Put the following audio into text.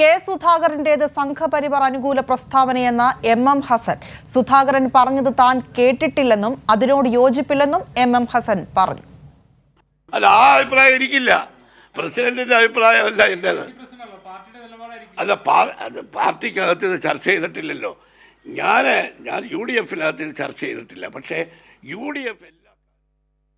K സുധാകരന്റേത് സംഘപരിവാർ അനുകൂല പ്രസ്താവനയെന്ന എം എം ഹസൻ സുധാകരൻ പറഞ്ഞത് താൻ കേട്ടിട്ടില്ലെന്നും അതിനോട് യോജിപ്പില്ലെന്നും എം എം ഹസൻ പറഞ്ഞു അല്ല ആ അഭിപ്രായം എനിക്കില്ല പ്രസിഡന്റിന്റെ അഭിപ്രായമല്ല എന്റേത് അല്ല പാർട്ടിക്കകത്ത് ഇത് ചർച്ച ചെയ്തിട്ടില്ലല്ലോ ഞാൻ ഞാൻ യു ഡി എഫിനകത്ത് ഇത് ചർച്ച ചെയ്തിട്ടില്ല പക്ഷേ യു ഡി എഫ്